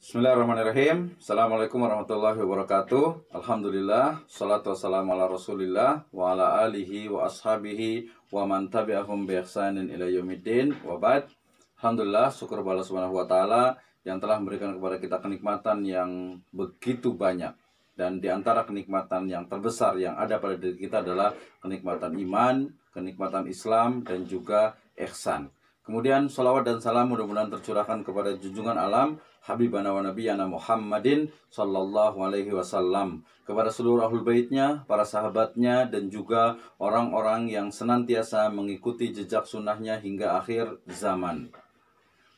Bismillahirrahmanirrahim. Assalamualaikum warahmatullahi wabarakatuh. Alhamdulillah. Salatu wassalamu ala rasulillah wa ala alihi wa ashabihi wa man tabi'ahum bi'aksanin ila yaumiddin wa ba'd. Alhamdulillah syukur balas subhanahu wa ta'ala yang telah memberikan kepada kita kenikmatan yang begitu banyak. Dan di antara kenikmatan yang terbesar yang ada pada diri kita adalah kenikmatan iman, kenikmatan Islam, dan juga ihsan. Kemudian salawat dan salam mudah-mudahan tercurahkan kepada junjungan alam Habibana wa Nabiyana Muhammadin Sallallahu Alaihi Wasallam kepada seluruh ahlul baitnya, para sahabatnya, dan juga orang-orang yang senantiasa mengikuti jejak sunnahnya hingga akhir zaman.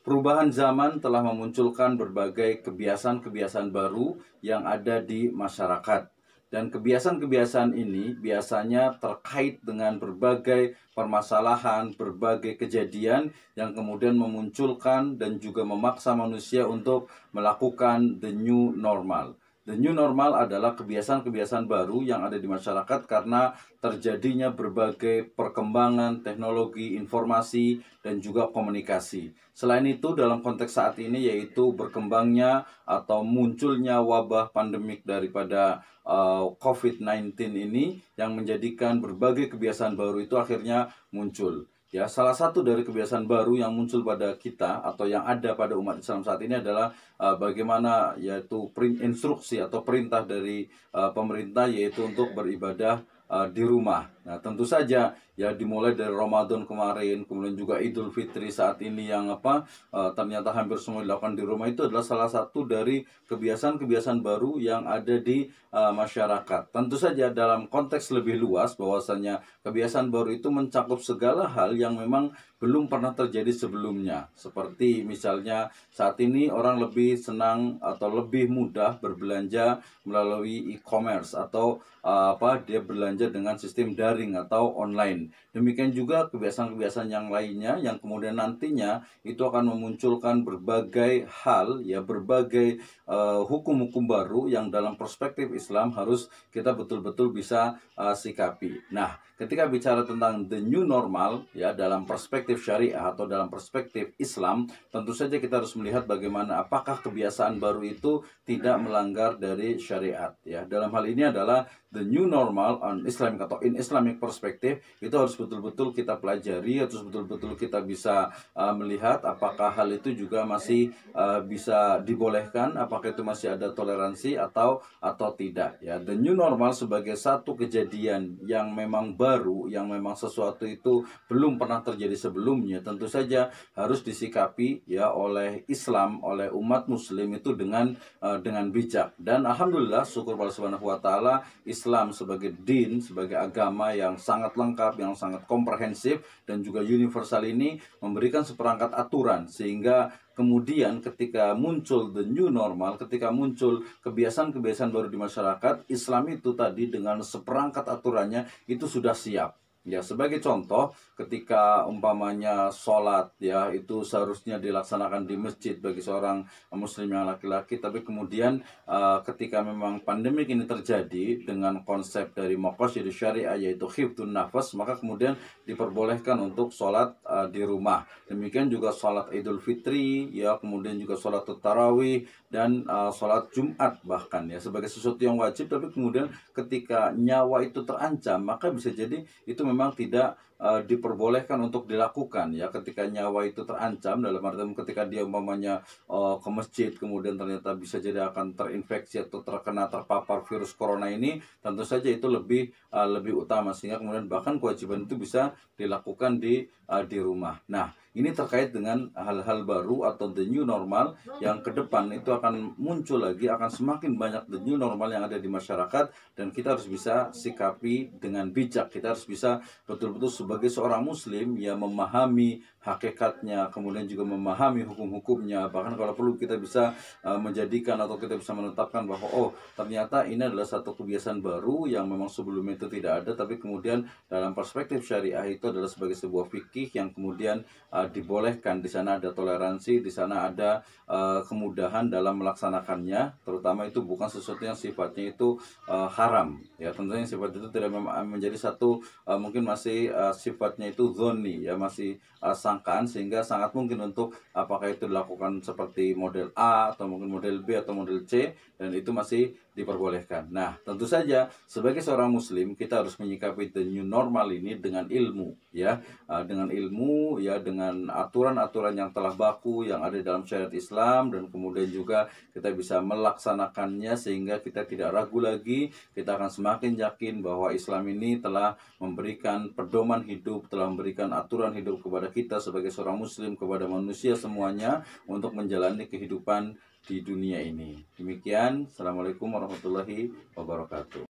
Perubahan zaman telah memunculkan berbagai kebiasaan-kebiasaan baru yang ada di masyarakat dan kebiasaan-kebiasaan ini biasanya terkait dengan berbagai permasalahan, berbagai kejadian yang kemudian memunculkan dan juga memaksa manusia untuk melakukan the new normal. The new normal adalah kebiasaan-kebiasaan baru yang ada di masyarakat karena terjadinya berbagai perkembangan teknologi, informasi, dan juga komunikasi. Selain itu, dalam konteks saat ini yaitu berkembangnya atau munculnya wabah pandemik daripada uh, COVID-19 ini yang menjadikan berbagai kebiasaan baru itu akhirnya muncul. Ya, salah satu dari kebiasaan baru yang muncul pada kita atau yang ada pada umat Islam saat ini adalah uh, bagaimana yaitu print instruksi atau perintah dari uh, pemerintah yaitu untuk beribadah uh, di rumah Nah tentu saja ya dimulai dari Ramadan kemarin, kemudian juga Idul Fitri saat ini yang apa eh, ternyata hampir semua dilakukan di rumah itu adalah salah satu dari kebiasaan-kebiasaan baru yang ada di e, masyarakat. Tentu saja dalam konteks lebih luas bahwasanya kebiasaan baru itu mencakup segala hal yang memang belum pernah terjadi sebelumnya. Seperti misalnya saat ini orang lebih senang atau lebih mudah berbelanja melalui e-commerce atau e, apa dia belanja dengan sistem dari daring atau online. Demikian juga kebiasaan-kebiasaan yang lainnya yang kemudian nantinya itu akan memunculkan berbagai hal ya berbagai eh, hukum-hukum uh, baru yang dalam perspektif Islam harus kita betul-betul bisa uh, sikapi. Nah, ketika bicara tentang the new normal ya dalam perspektif syariah atau dalam perspektif Islam, tentu saja kita harus melihat bagaimana apakah kebiasaan baru itu tidak melanggar dari syariat ya. Dalam hal ini adalah the new normal on Islam atau in Islam Islamic perspektif itu harus betul-betul kita pelajari, harus betul-betul kita bisa uh, melihat apakah hal itu juga masih uh, bisa dibolehkan, apakah itu masih ada toleransi atau atau tidak. Ya, the new normal sebagai satu kejadian yang memang baru, yang memang sesuatu itu belum pernah terjadi sebelumnya, tentu saja harus disikapi ya oleh Islam, oleh umat Muslim itu dengan uh, dengan bijak. Dan alhamdulillah, syukur Allah Subhanahu Wa Taala, Islam sebagai din, sebagai agama yang sangat lengkap, yang sangat komprehensif dan juga universal ini memberikan seperangkat aturan sehingga kemudian ketika muncul the new normal, ketika muncul kebiasaan-kebiasaan baru di masyarakat, Islam itu tadi dengan seperangkat aturannya itu sudah siap Ya, sebagai contoh, ketika umpamanya sholat, ya, itu seharusnya dilaksanakan di masjid bagi seorang muslim yang laki-laki, tapi kemudian uh, ketika memang pandemik ini terjadi dengan konsep dari jadi syariah yaitu khibtun nafas, maka kemudian diperbolehkan untuk sholat uh, di rumah. Demikian juga sholat Idul Fitri, ya, kemudian juga sholat tarawih dan uh, sholat Jumat bahkan ya sebagai sesuatu yang wajib, tapi kemudian ketika nyawa itu terancam, maka bisa jadi itu memang tidak uh, diperbolehkan untuk dilakukan ya ketika nyawa itu terancam dalam artian ketika dia umpamanya uh, ke masjid kemudian ternyata bisa jadi akan terinfeksi atau terkena terpapar virus corona ini tentu saja itu lebih uh, lebih utama sehingga kemudian bahkan kewajiban itu bisa dilakukan di uh, di rumah. Nah, ini terkait dengan hal-hal baru atau the new normal yang ke depan itu akan muncul lagi, akan semakin banyak the new normal yang ada di masyarakat dan kita harus bisa sikapi dengan bijak. Kita harus bisa betul-betul sebagai seorang muslim yang memahami hakikatnya, kemudian juga memahami hukum-hukumnya. Bahkan kalau perlu kita bisa e, menjadikan atau kita bisa menetapkan bahwa oh ternyata ini adalah satu kebiasaan baru yang memang sebelumnya itu tidak ada tapi kemudian dalam perspektif syariah itu adalah sebagai sebuah fikih yang kemudian e, Eh, dibolehkan di sana ada toleransi di sana ada uh, kemudahan dalam melaksanakannya terutama itu bukan sesuatu yang sifatnya itu uh, haram ya tentunya sifat itu tidak menjadi satu uh, mungkin masih uh, sifatnya itu zoni ya masih uh, sangkaan sehingga sangat mungkin untuk apakah itu dilakukan seperti model A atau mungkin model B atau model C dan itu masih diperbolehkan. Nah, tentu saja sebagai seorang muslim kita harus menyikapi the new normal ini dengan ilmu ya, ah, dengan ilmu ya dengan aturan-aturan yang telah baku yang ada dalam syariat Islam dan kemudian juga kita bisa melaksanakannya sehingga kita tidak ragu lagi, kita akan semakin yakin bahwa Islam ini telah memberikan pedoman hidup, telah memberikan aturan hidup kepada kita sebagai seorang muslim kepada manusia semuanya untuk menjalani kehidupan di dunia ini. Demikian, Assalamualaikum warahmatullahi wabarakatuh.